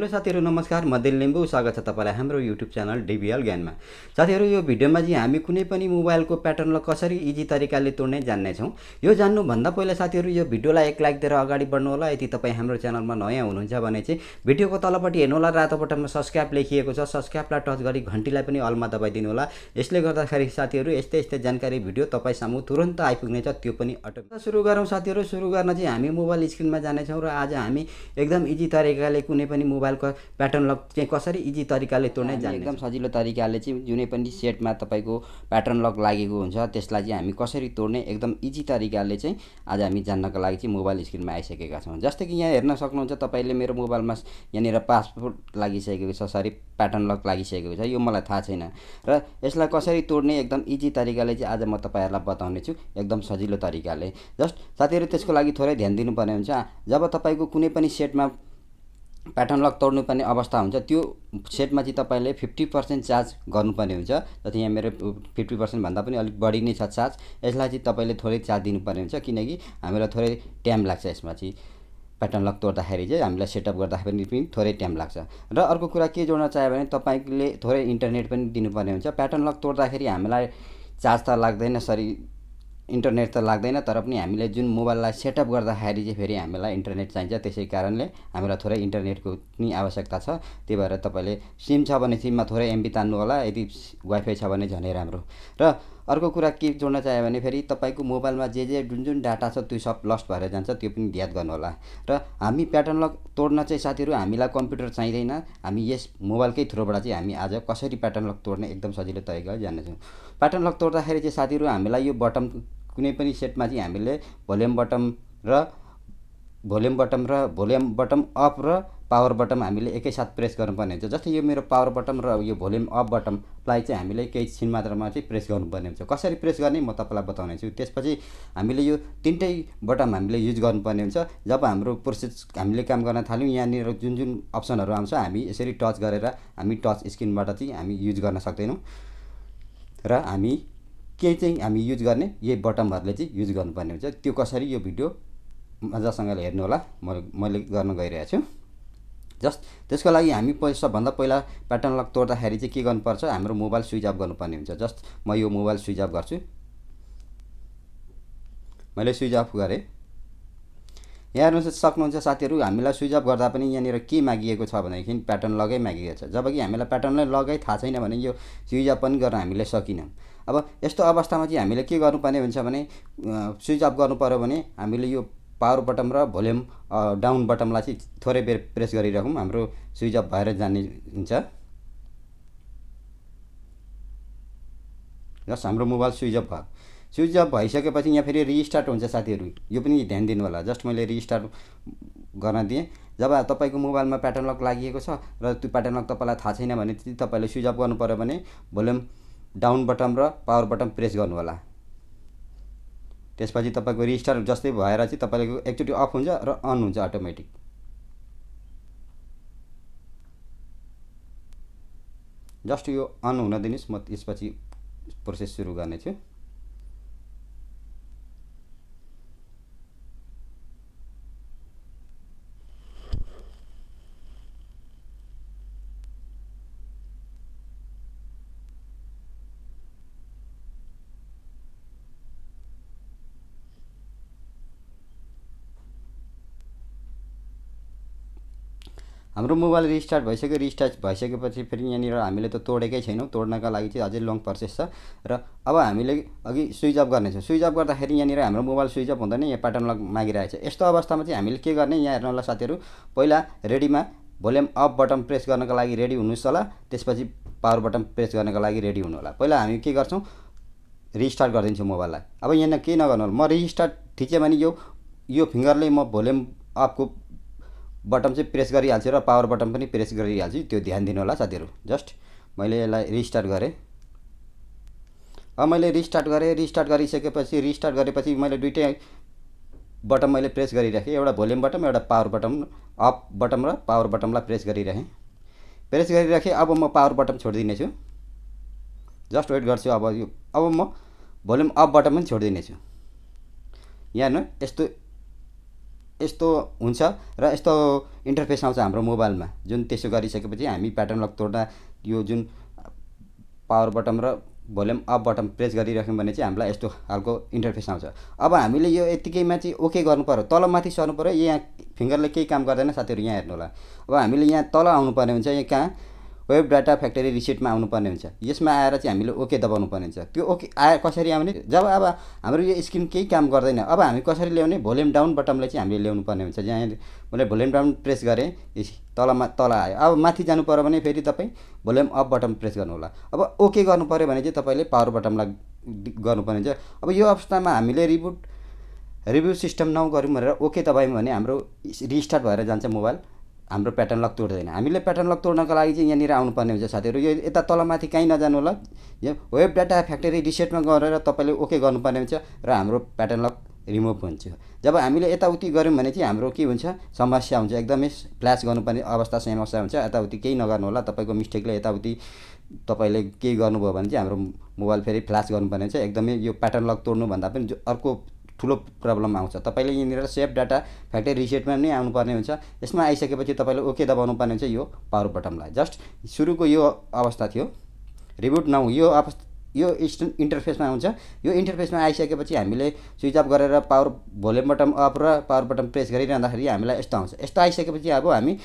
hello साथीहरू नमस्कार म दिल लिम्बू स्वागत छ तपाईँलाई हाम्रो युट्युब च्यानल डिबिएल ज्ञानमा साथीहरू यो भिडियोमा चाहिँ हामी कुनै पनि मोबाइलको प्याटर्नलाई कसरी इजी तरिकाले तोड्ने जान्नेछौँ यो जान्नुभन्दा पहिला साथीहरू यो भिडियोलाई एक लाइक दिएर अगाडि बढ्नु होला यदि तपाईँ हाम्रो च्यानलमा नयाँ हुनुहुन्छ भने चाहिँ भिडियोको तलपट्टि हेर्नुहोला रातो बटनमा सब्सक्राइब लेखिएको छ सब्सक्राइबलाई टच गरी घन्टीलाई पनि अलमा दबाइदिनु होला यसले गर्दाखेरि साथीहरू यस्तै यस्तै जानकारी भिडियो तपाईँसम्म तुरन्त आइपुग्नेछ त्यो पनि अटो सुरु गरौँ साथीहरू सुरु गर्न चाहिँ हामी मोबाइल स्क्रिनमा जानेछौँ र आज हामी एकदम इजी तरिकाले कुनै पनि मोबाइल मोबाइलको प्याटर्न लक चाहिँ कसरी इजी तरिकाले तोड्ने जाने एकदम सजिलो तरिकाले चाहिँ जुनै पनि सेटमा तपाईँको प्याटर्न लक लागेको हुन्छ त्यसलाई चाहिँ हामी कसरी तोड्ने एकदम इजी तरिकाले चाहिँ आज हामी जान्नको लागि चाहिँ मोबाइल स्क्रिनमा आइसकेका छौँ जस्तै कि यहाँ हेर्न सक्नुहुन्छ तपाईँले मेरो मोबाइलमा यहाँनिर पासपोर्ट लागिसकेको छ सरी प्याटर्न लक लागिसकेको छ यो मलाई थाहा छैन र यसलाई कसरी तोड्ने एकदम इजी तरिकाले चाहिँ आज म तपाईँहरूलाई बताउने छु एकदम सजिलो तरिकाले जस्ट साथीहरू त्यसको लागि थोरै ध्यान दिनुपर्ने हुन्छ जब तपाईँको कुनै पनि सेटमा प्याटर्न लक तोड्नुपर्ने अवस्था हुन्छ त्यो सेटमा चाहिँ तपाईँले फिफ्टी पर्सेन्ट चार्ज गर्नुपर्ने हुन्छ जति यहाँ मेरो फिफ्टी पर्सेन्टभन्दा पनि अलिक बढी नै छ चार्ज यसलाई चाहिँ तपाईँले थोरै चार्ज दिनुपर्ने हुन्छ किनकि हामीलाई थोरै टाइम लाग्छ यसमा चाहिँ प्याटर्न लक तोड्दाखेरि चाहिँ हामीलाई सेटअप गर्दाखेरि पनि थोरै टाइम लाग्छ र अर्को कुरा के जोड्न चाह्यो भने तपाईँले थोरै इन्टरनेट पनि दिनुपर्ने हुन्छ प्याटर्न लक तोड्दाखेरि हामीलाई चार्ज त लाग्दैन सरी इन्टरनेट त लाग्दैन तर पनि हामीले जुन मोबाइललाई सेटअप गर्दाखेरि चाहिँ फेरि हामीलाई इन्टरनेट चाहिन्छ त्यसै कारणले हामीलाई थोरै इन्टरनेटको पनि आवश्यकता छ त्यही भएर तपाईँले सिम छ भने सिममा थोरै एमबी तान्नु होला यदि वाइफाई छ भने झनै राम्रो र अर्को कुरा के जोड्न चाह्यो भने फेरि तपाईँको मोबाइलमा जे जे जुन जुन डाटा छ त्यो सब लस्ट भएर जान्छ त्यो पनि याद होला र हामी प्याटर्न लक तोड्न चाहिँ साथीहरू हामीलाई कम्प्युटर चाहिँदैन हामी यस मोबाइलकै थ्रुबाट चाहिँ हामी आज कसरी प्याटर्न लक तोड्ने एकदम सजिलो तरिका जान्दछौँ प्याटर्न लक तोड्दाखेरि चाहिँ साथीहरू हामीलाई यो बटन कुनै पनि सेटमा चाहिँ हामीले भोल्युम बटम र भोल्युम बटम र भोल्युम बटम अप र पावर बटम हामीले एकैसाथ प्रेस गर्नुपर्ने हुन्छ जस्तै यो मेरो पावर बटम र यो भोल्युम अप बटमलाई चाहिँ हामीले केही छिन मात्रामा चाहिँ प्रेस गर्नुपर्ने हुन्छ कसरी प्रेस गर्ने म तपाईँलाई बताउने छु त्यसपछि हामीले यो तिनटै बटम हामीले युज गर्नुपर्ने हुन्छ जब हाम्रो प्रोसेस हामीले काम गर्न थाल्यौँ यहाँनिर जुन जुन अप्सनहरू आउँछ हामी यसरी टच गरेर हामी टच स्क्रिनबाट चाहिँ हामी युज गर्न सक्दैनौँ र हामी केही चाहिँ हामी युज गर्ने यही बटमहरूले चाहिँ युज गर्नुपर्ने हुन्छ त्यो कसरी यो भिडियो मजासँगले हेर्नुहोला म मैले गर्न गइरहेको छु जस्ट त्यसको लागि हामी प सबभन्दा पहिला प्याटर्न लक तोड्दाखेरि चाहिँ के गर्नुपर्छ हाम्रो मोबाइल स्विच अफ गर्नुपर्ने हुन्छ जस्ट म यो मोबाइल स्विच अफ गर्छु मैले स्विच अफ गरेँ यहाँ हेर्नु सक्नुहुन्छ साथीहरू हामीलाई स्विच अफ गर्दा पनि यहाँनिर के मागिएको छ भनेदेखि प्याटर्न लगै मागिएको छ जबकि हामीलाई नै लगै थाहा छैन भने यो स्विच अफ पनि गर्न हामीले सकिनौँ अब यस्तो अवस्थामा चाहिँ हामीले के गर्नुपर्ने हुन्छ भने स्विच अफ गर्नु पऱ्यो भने हामीले यो पावर बटम र भोल्युम डाउन बटमलाई चाहिँ थोरै बेर प्रेस गरिराखौँ हाम्रो स्विच अफ भएर जाने हुन्छ जस हाम्रो मोबाइल स्विच अफ भयो स्विच अफ भइसकेपछि यहाँ फेरि रिस्टार्ट हुन्छ साथीहरू यो पनि ध्यान दिनु होला जस्ट मैले रिस्टार्ट गर्न दिएँ जब तपाईँको मोबाइलमा प्याटर्न लक लागिएको छ र त्यो प्याटर्न लक तपाईँलाई थाहा छैन भने त्यति तपाईँले स्विच अफ गर्नु पऱ्यो भने भोल्युम डाउन बटन र पावर बटन प्रेस गर्नु होला त्यसपछि तपाईँको रिस्टार्ट जस्तै भएर चाहिँ तपाईँको एकचोटि अफ हुन्छ र अन हुन्छ अटोमेटिक जस्ट यो अन हुन दिनुहोस् म त्यसपछि प्रोसेस सुरु गर्नेछु हाम्रो मोबाइल रिस्टार्ट भइसक्यो रिस्टार्ट भइसकेपछि फेरि यहाँनिर हामीले त तोडेकै छैनौँ तोड्नका लागि चाहिँ अझै लङ प्रोसेस छ र अब हामीले अघि स्विच अफ गर्नेछौँ स्विच अफ गर्दाखेरि यहाँनिर हाम्रो मोबाइल स्विच अफ हुँदैन यहाँ प्याटर्न लक मागिरहेको छ यस्तो अवस्थामा चाहिँ हामीले के गर्ने यहाँ हेर्नु होला साथीहरू पहिला रेडीमा भोल्युम अफ बटन प्रेस गर्नको लागि रेडी हुनुहोस् होला त्यसपछि पावर बटन प्रेस गर्नको लागि रेडी हुनु होला पहिला हामी के गर्छौँ रिस्टार्ट गरिदिन्छौँ मोबाइललाई अब यहाँ केही नगर्नु होला म रिस्टार्ट थिचेँ भने यो यो फिङ्गरले म भोल्युम अफको बटन चाहिँ प्रेस गरिहाल्छु र पावर बटन पनि प्रेस गरिहाल्छु त्यो ध्यान दिनु होला साथीहरू जस्ट मैले यसलाई रिस्टार्ट गरेँ अब मैले रिस्टार्ट गरेँ रिस्टार्ट गरिसकेपछि रिस्टार्ट गरेपछि मैले दुइटै बटन मैले प्रेस गरिराखेँ एउटा भोल्युम बटन एउटा पावर बटन अप बटन र पावर बटनलाई प्रेस गरिराखेँ प्रेस गरिराखेँ अब म पावर बटन छोडिदिनेछु जस्ट वेट गर्छु अब यो अब म भोल्युम अप बटन पनि छोडिदिनेछु यहाँ न यस्तो यस्तो हुन्छ र यस्तो इन्टरफेस आउँछ हाम्रो मोबाइलमा जुन त्यसो गरिसकेपछि हामी प्याटर्न लक तोड्दा यो जुन पावर बटन र भोल्युम अप बटन प्रेस गरिराख्यौँ भने चाहिँ हामीलाई यस्तो खालको इन्टरफेस आउँछ अब हामीले यो यत्तिकैमा चाहिँ ओके गर्नु पऱ्यो माथि सर्नु पऱ्यो यहाँ फिङ्गरले केही काम गर्दैन साथीहरू यहाँ हेर्नु होला अब हामीले यहाँ तल आउनु पर्ने हुन्छ यहाँ कहाँ वेब डाटा फ्याक्ट्री रिसिटमा आउनुपर्ने हुन्छ यसमा आएर चाहिँ हामीले ओके दबाउनु पर्ने हुन्छ त्यो ओके आए कसरी आउने जब अब हाम्रो यो स्क्रिन केही काम गर्दैन अब हामी कसरी ल्याउने भोल्युम डाउन बटमलाई चाहिँ हामीले ल्याउनु पर्ने हुन्छ जहाँ मैले भोल्युम डाउन प्रेस गरेँ तलमा तल आयो अब माथि जानु पऱ्यो भने फेरि तपाईँ भोल्युम अप बटम प्रेस गर्नु होला अब ओके गर्नु पऱ्यो भने चाहिँ तपाईँले पावर बटमलाई गर्नुपर्ने हुन्छ अब यो अवस्थामा हामीले रिबुट रिभ्यू सिस्टम नगऱ्यौँ भनेर ओके दबायौँ भने हाम्रो रिस्टार्ट भएर जान्छ मोबाइल हाम्रो प्याटर्न लक तोड्दैन हामीले प्याटर्न लक तोड्नको लागि चाहिँ यहाँनिर आउनुपर्ने हुन्छ साथीहरू यो यता तलमाथि कहीँ नजानु होला यो वेब डाटा फ्याक्ट्री रिसेटमा गरेर तपाईँले ओके गर्नुपर्ने हुन्छ र हाम्रो प्याटर्न लक रिमुभ हुन्छ जब हामीले यताउति गऱ्यौँ भने चाहिँ हाम्रो के हुन्छ समस्या हुन्छ एकदमै फ्ल्यास गर्नुपर्ने अवस्था समस्या हुन्छ यताउति केही नगर्नु होला तपाईँको मिस्टेकले यताउति तपाईँले केही गर्नुभयो भने चाहिँ हाम्रो मोबाइल फेरि फ्ल्यास गर्नुपर्ने हुन्छ एकदमै यो प्याटर्न लक तोड्नुभन्दा पनि अर्को ठुलो प्रब्लम आउँछ तपाईँले यहाँनिर सेफ डाटा फ्याक्ट्री रिसेटमा पनि आउनुपर्ने हुन्छ यसमा आइसकेपछि तपाईँले ओके दबाउनु पर्ने हुन्छ यो पावर बटनलाई जस्ट सुरुको यो अवस्था थियो रिबुट नौ यो अवस्था यो इन्स्ट इन्टरफेसमा आउँछ यो इन्टरफेसमा आइसकेपछि हामीले स्विच अफ गरेर पावर भोल्युम बटन अप र पावर बटन प्रेस गरिरहँदाखेरि हामीलाई यस्तो आउँछ यस्तो आइसकेपछि अब हामी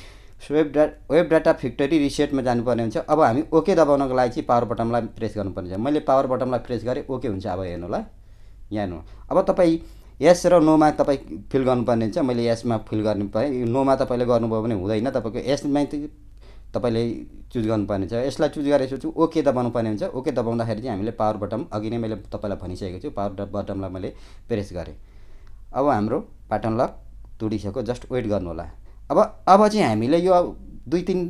वेब डा वेब डाटा फ्याक्ट्री रिसेटमा जानुपर्ने हुन्छ अब हामी ओके दबाउनको लागि चाहिँ पावर बटनलाई प्रेस गर्नुपर्ने हुन्छ मैले पावर बटनलाई प्रेस गरेँ ओके हुन्छ अब हेर्नुलाई यहाँ नो अब तपाईँ यस र नोमा तपाईँ फिल गर्नुपर्ने हुन्छ मैले यसमा फिल गर्नु पाएँ नोमा तपाईँले गर्नुभयो भने हुँदैन तपाईँको यसमा तपाईँले चुज गर्नुपर्ने हुन्छ यसलाई चुज गरेपछि ओके दबाउनु पर्ने हुन्छ ओके दबाउँदाखेरि चाहिँ हामीले पावर बटन अघि नै मैले तपाईँलाई भनिसकेको छु पावर बटनलाई मैले प्रेस गरेँ अब हाम्रो पाटन लक तुडिसक्यो जस्ट वेट गर्नु होला अब अब चाहिँ हामीले यो दुई तिन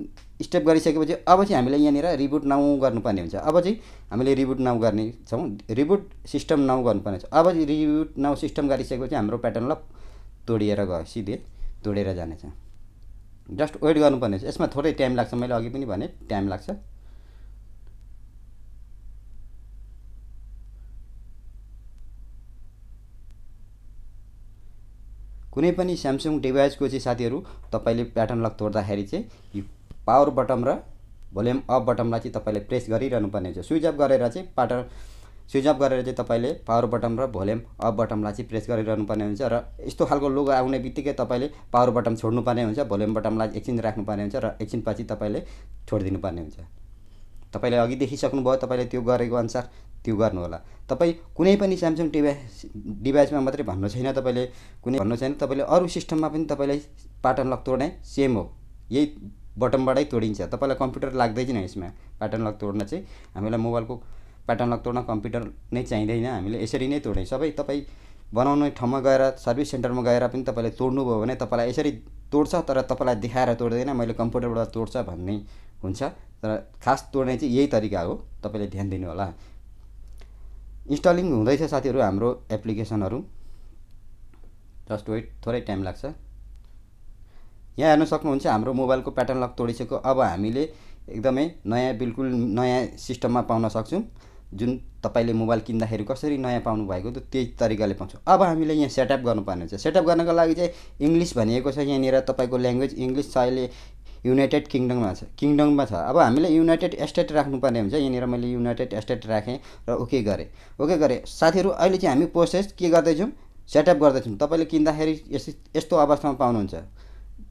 स्टेप गरिसकेपछि अब चाहिँ हामीले यहाँनिर रिबुट नाउ गर्नुपर्ने हुन्छ अब चाहिँ हामीले रिबुट नाउ गर्ने छौँ रिबुट सिस्टम नाउ गर्नुपर्ने छ अब रिबुट नाउ सिस्टम गरिसकेपछि हाम्रो प्याटर्नलाई तोडिएर गयो सिधै तोडेर जानेछ जस्ट वेट गर्नुपर्ने छ यसमा थोरै टाइम लाग्छ मैले अघि पनि भने टाइम लाग्छ कुनै पनि स्यामसुङ डिभाइसको चाहिँ साथीहरू तपाईँले प्याटर्नलाई तोड्दाखेरि चाहिँ पावर बटम र भोल्युम अप बटमलाई चाहिँ तपाईँले प्रेस गरिरहनु पर्ने हुन्छ स्विच अफ गरेर चाहिँ पाटर स्विच अफ गरेर चाहिँ तपाईँले पावर बटम र भोल्युम अप बटमलाई चाहिँ प्रेस गरिरहनु पर्ने हुन्छ र यस्तो खालको लुगा आउने बित्तिकै तपाईँले पावर बटम छोड्नुपर्ने हुन्छ भोल्युम बटमलाई एकछिन राख्नुपर्ने हुन्छ र एकछिनपछि तपाईँले छोडिदिनुपर्ने हुन्छ तपाईँले अघि देखिसक्नुभयो तपाईँले त्यो गरेको अनुसार त्यो गर्नुहोला तपाईँ कुनै पनि स्यामसङ डिभाइस डिभाइसमा मात्रै भन्नु छैन तपाईँले कुनै भन्नु छैन तपाईँले अरू सिस्टममा पनि तपाईँले पाटर्न लक तोड्ने सेम हो यही बटमबाटै तोडिन्छ तपाईँलाई कम्प्युटर लाग्दैन यसमा प्याटर्न लक तोड्न चाहिँ हामीलाई मोबाइलको प्याटर्न लक तोड्न कम्प्युटर नै चाहिँदैन हामीले यसरी नै तोड्ने सबै तपाईँ बनाउने ठाउँमा गएर सर्भिस सेन्टरमा गएर पनि तपाईँले तोड्नुभयो भने तपाईँलाई यसरी तोड्छ तर तपाईँलाई देखाएर तोड्दैन मैले कम्प्युटरबाट तोड्छ भन्ने हुन्छ तर खास तोड्ने चाहिँ यही तरिका हो तपाईँले ध्यान दिनु होला इन्स्टलिङ हुँदैछ साथीहरू हाम्रो एप्लिकेसनहरू जस्ट वेट थोरै टाइम लाग्छ यहाँ हेर्न सक्नुहुन्छ हाम्रो मोबाइलको प्याटर्न लक तोडिसक्यो अब हामीले एकदमै नयाँ बिल्कुल नयाँ सिस्टममा पाउन सक्छौँ जुन तपाईँले मोबाइल किन्दाखेरि कसरी नयाँ पाउनु भएको त्यो त्यही तरिकाले पाउँछ अब हामीले यहाँ सेटअप गर्नुपर्ने हुन्छ सेटअप गर्नको लागि चाहिँ इङ्ग्लिस भनिएको छ यहाँनिर तपाईँको ल्याङ्ग्वेज इङ्ग्लिस छ अहिले युनाइटेड किङडममा छ किङडममा छ अब हामीले युनाइटेड स्टेट राख्नुपर्ने हुन्छ यहाँनिर मैले युनाइटेड स्टेट राखेँ र ओके गरेँ ओके गरेँ साथीहरू अहिले चाहिँ हामी प्रोसेस के गर्दैछौँ सेटअप गर्दैछौँ तपाईँले किन्दाखेरि यस्तो अवस्थामा पाउनुहुन्छ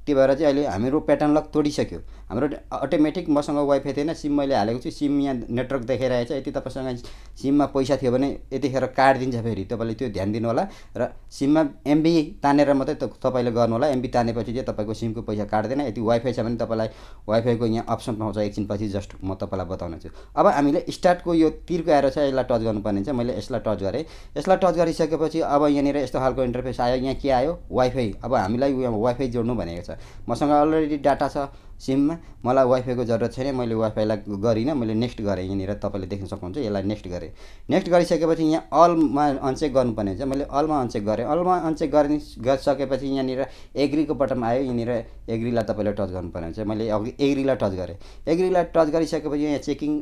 त्यही भएर चाहिँ अहिले हाम्रो प्याटर्न लक तोडिसक्यो हाम्रो अटोमेटिक मसँग वाइफाई थिएन सिम मैले हालेको छु सिम यहाँ नेटवर्क देखाइरहेको छ यति तपाईँसँग सिममा पैसा थियो भने यतिखेर काट दिन्छ फेरि तपाईँले त्यो ध्यान दिनु होला र सिममा एमबी तानेर मात्रै तपाईँले होला एमबी तानेपछि चाहिँ तपाईँको सिमको पैसा काट्दैन यति वाइफाई छ भने तपाईँलाई वाइफाईको यहाँ अप्सन पाउँछ एकछिनपछि जस्ट म तपाईँलाई बताउनु छु अब हामीले स्टार्टको यो तिर्को आएर चाहिँ यसलाई टच गर्नुपर्ने हुन्छ मैले यसलाई टच गरेँ यसलाई टच गरिसकेपछि अब यहाँनिर यस्तो खालको इन्टरफेस आयो यहाँ के आयो वाइफाई अब हामीलाई वाइफाई जोड्नु भनेको छ मसँग अलरेडी डाटा छ सिममा मलाई वाइफाईको जरुरत छैन मैले वाइफाईलाई गरिनँ मैले नेक्स्ट गरेँ यहाँनिर तपाईँले देख्न सक्नुहुन्छ यसलाई नेक्स्ट गरेँ नेक्स्ट गरिसकेपछि यहाँ अलमा अनचेक गर्नुपर्ने हुन्छ मैले अलमा अनचेक गरेँ अलमा अनचेक गर्ने गरिसकेपछि यहाँनिर एग्रीको बटन आयो यहाँनिर एग्रीलाई तपाईँले टच गर्नुपर्ने हुन्छ मैले अघि एग्रीलाई टच गरेँ एग्रीलाई टच गरिसकेपछि यहाँ चेकिङ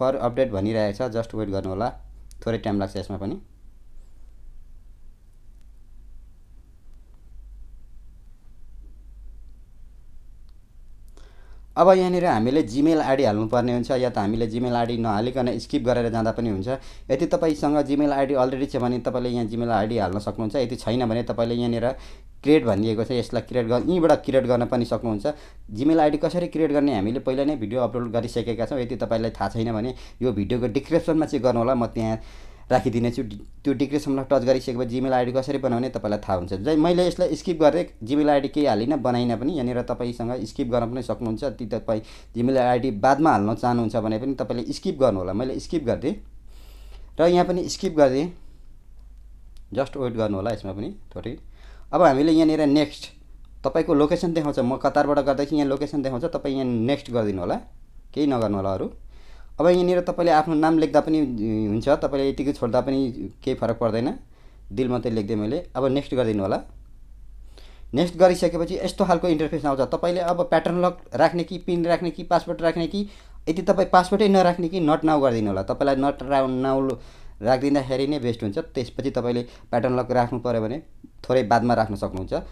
फर अपडेट भनिरहेको छ जस्ट वेट गर्नु होला थोरै टाइम लाग्छ यसमा पनि अब यहाँनिर हामीले जिमेल आइडी हाल्नुपर्ने हुन्छ या त हामीले जिमेल आइडी नहालिकन स्किप गरेर जाँदा पनि हुन्छ यदि तपाईँसँग जिमेल आइडी अलरेडी छ भने तपाईँले यहाँ जिमेल आइडी हाल्न सक्नुहुन्छ यदि छैन भने तपाईँले यहाँनिर क्रिएट भनिदिएको छ यसलाई क्रिएट गर् यहीँबाट क्रिएट गर्न पनि सक्नुहुन्छ जिमेल आइडी कसरी क्रिएट गर्ने हामीले पहिला नै भिडियो अपलोड गरिसकेका छौँ यदि तपाईँलाई थाहा छैन भने यो भिडियोको डिस्क्रिप्सनमा चाहिँ गर्नु होला म त्यहाँ राखिदिनेछु त्यो डिक्रिप्सनलाई टच गरिसकेपछि जिमेल आइडी कसरी बनाउने तपाईँलाई थाहा हुन्छ जै मैले यसलाई स्किप गरेँ जिमेल आइडी केही हालिनँ बनाइनँ पनि यहाँनिर तपाईँसँग स्किप गर्न पनि सक्नुहुन्छ ती तपाईँ जिमेल आइडी बादमा हाल्न चाहनुहुन्छ भने पनि तपाईँले स्किप गर्नु होला मैले स्किप गरिदिएँ र यहाँ पनि स्किप गरिदिएँ जस्ट वेट गर्नु होला यसमा पनि थोरै अब हामीले यहाँनिर नेक्स्ट तपाईँको लोकेसन देखाउँछ म कतारबाट गर्दाखेरि यहाँ लोकेसन देखाउँछ तपाईँ यहाँ नेक्स्ट गरिदिनु होला केही नगर्नु होला अरू अब यहाँनिर तपाईँले आफ्नो नाम लेख्दा पनि हुन्छ तपाईँले यतिकै छोड्दा पनि केही फरक पर्दैन दिल मात्रै लेख्दै मैले अब नेक्स्ट गरिदिनु होला नेक्स्ट गरिसकेपछि यस्तो खालको इन्टरफेस आउँछ तपाईँले अब प्याटर्न लक राख्ने कि पिन राख्ने कि पासवर्ड राख्ने कि यदि तपाईँ पासवर्डै नराख्ने कि नट नाउ गरिदिनु होला तपाईँलाई नट रा नाउ राखिदिँदाखेरि नै बेस्ट हुन्छ त्यसपछि तपाईँले प्याटर्न लक राख्नु पऱ्यो भने थोरै बादमा राख्न सक्नुहुन्छ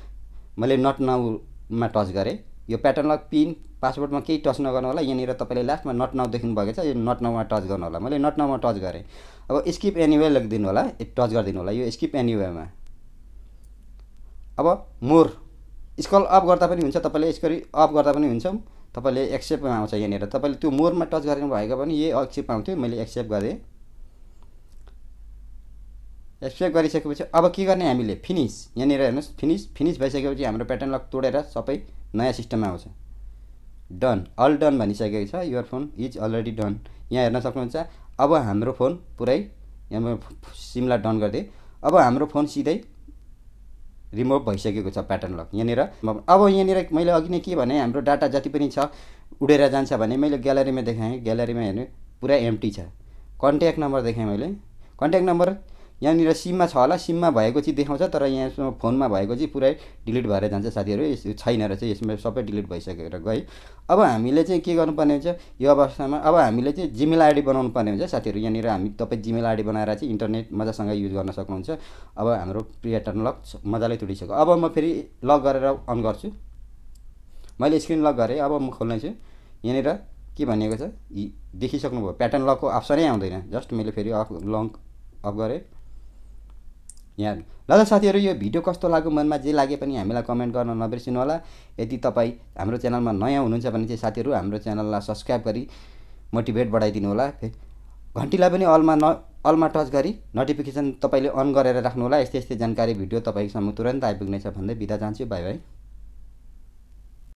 मैले नट नाउमा टच गरेँ यो प्याटर्न लक पिन पासवर्डमा केही टच नगर्नु होला यहाँनिर तपाईँले लास्टमा नट नाउ भएको छ यो नट नाउमा टच गर्नु होला मैले नट नाउमा टच गरेँ अब स्किप एनिवे लेखिदिनु होला टच गरिदिनु होला यो स्किप एनिवेमा अब मोर स्कल अप गर्दा पनि हुन्छ तपाईँले स्करी अप गर्दा पनि हुन्छ तपाईँले एक्सेप्टमा आउँछ यहाँनिर तपाईँले त्यो मोरमा टच गरेको भएको पनि यही एक्सेप्ट आउँथ्यो मैले एक्सेप्ट गरेँ एक्सेप्ट गरिसकेपछि अब के गर्ने हामीले फिनिस यहाँनिर हेर्नुहोस् फिनिस फिनिस भइसकेपछि हाम्रो प्याटर्न लक तोडेर सबै नयाँ सिस्टममा आउँछ डन अल डन भनिसकेको छ your phone is already done यहाँ हेर्न सक्नुहुन्छ अब हाम्रो फोन पुरै यहाँ सिमलाई डन गरिदिएँ अब हाम्रो फोन सिधै रिमुभ भइसकेको छ प्याटर्न लक यहाँनिर अब यहाँनिर मैले अघि नै के भने हाम्रो डाटा जति पनि छ उडेर जान्छ भने मैले ग्यालेरीमा देखाएँ ग्यालेरीमा हेर्ने पुरा एम्टी छ कन्ट्याक्ट नम्बर देखाएँ मैले कन्ट्याक्ट नम्बर यहाँनिर सिममा छ होला सिममा भएको चाहिँ देखाउँछ तर यहाँ फोनमा भएको चाहिँ पुरै डिलिट भएर जान्छ साथीहरू छैन रहेछ यसमा सबै डिलिट भइसकेर गयो अब हामीले चाहिँ के गर्नुपर्ने हुन्छ यो अवस्थामा अब हामीले चाहिँ जिमेल आइडी बनाउनु पर्ने हुन्छ साथीहरू यहाँनिर हामी तपाईँ जिमेल आइडी बनाएर चाहिँ इन्टरनेट मजासँग युज गर्न सक्नुहुन्छ अब हाम्रो प्रियटन लक मजाले तुडिसक्यो अब म फेरि लक गरेर अन गर्छु मैले स्क्रिन लक गरेँ अब म खोल्नेछु यहाँनिर के भनेको छ देखिसक्नुभयो प्याटर्न लकको अप्सनै आउँदैन जस्ट मैले फेरि अफ लङ अफ गरेँ यहाँ ल त साथीहरू यो भिडियो कस्तो लाग्यो मनमा जे लागे पनि हामीलाई कमेन्ट गर्न नबिर्सिनु होला यदि तपाईँ हाम्रो च्यानलमा नयाँ हुनुहुन्छ भने चाहिँ साथीहरू हाम्रो च्यानललाई सब्सक्राइब गरी मोटिभेट बढाइदिनु होला घन्टीलाई पनि अलमा न अलमा टच गरी नोटिफिकेसन तपाईँले अन गरेर राख्नु होला यस्तै यस्तै जानकारी भिडियो तपाईँसम्म तुरन्त आइपुग्नेछ भन्दै बिदा जान्छु बाई बाई